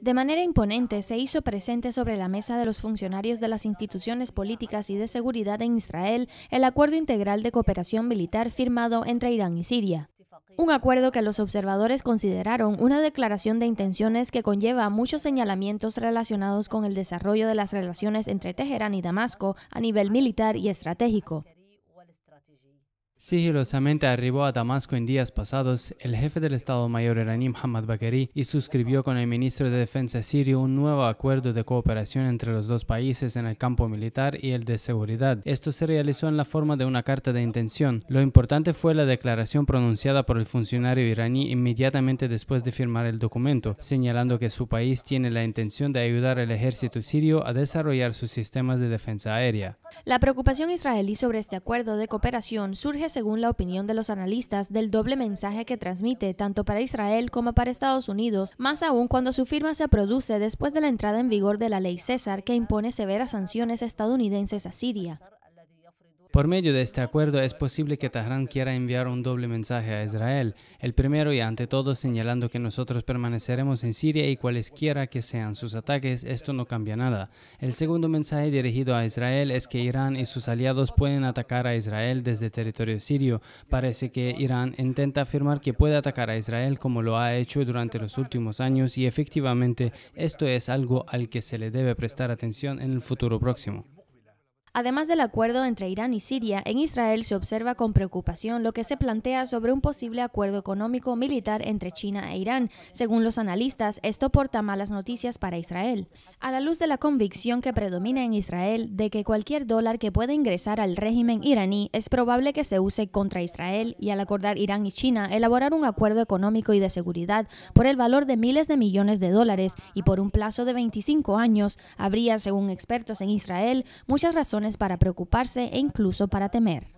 De manera imponente se hizo presente sobre la mesa de los funcionarios de las instituciones políticas y de seguridad en Israel el acuerdo integral de cooperación militar firmado entre Irán y Siria. Un acuerdo que los observadores consideraron una declaración de intenciones que conlleva muchos señalamientos relacionados con el desarrollo de las relaciones entre Teherán y Damasco a nivel militar y estratégico. Sigilosamente arribó a Damasco en días pasados el jefe del Estado Mayor iraní Mohammad Bakeri y suscribió con el ministro de Defensa sirio un nuevo acuerdo de cooperación entre los dos países en el campo militar y el de seguridad. Esto se realizó en la forma de una carta de intención. Lo importante fue la declaración pronunciada por el funcionario iraní inmediatamente después de firmar el documento, señalando que su país tiene la intención de ayudar al ejército sirio a desarrollar sus sistemas de defensa aérea. La preocupación israelí sobre este acuerdo de cooperación surge según la opinión de los analistas, del doble mensaje que transmite tanto para Israel como para Estados Unidos, más aún cuando su firma se produce después de la entrada en vigor de la ley César que impone severas sanciones estadounidenses a Siria. Por medio de este acuerdo es posible que Tehrán quiera enviar un doble mensaje a Israel, el primero y ante todo señalando que nosotros permaneceremos en Siria y cualesquiera que sean sus ataques, esto no cambia nada. El segundo mensaje dirigido a Israel es que Irán y sus aliados pueden atacar a Israel desde territorio sirio. Parece que Irán intenta afirmar que puede atacar a Israel como lo ha hecho durante los últimos años y efectivamente esto es algo al que se le debe prestar atención en el futuro próximo. Además del acuerdo entre Irán y Siria, en Israel se observa con preocupación lo que se plantea sobre un posible acuerdo económico militar entre China e Irán. Según los analistas, esto porta malas noticias para Israel. A la luz de la convicción que predomina en Israel de que cualquier dólar que pueda ingresar al régimen iraní es probable que se use contra Israel y al acordar Irán y China elaborar un acuerdo económico y de seguridad por el valor de miles de millones de dólares y por un plazo de 25 años, habría, según expertos en Israel, muchas razones para preocuparse e incluso para temer.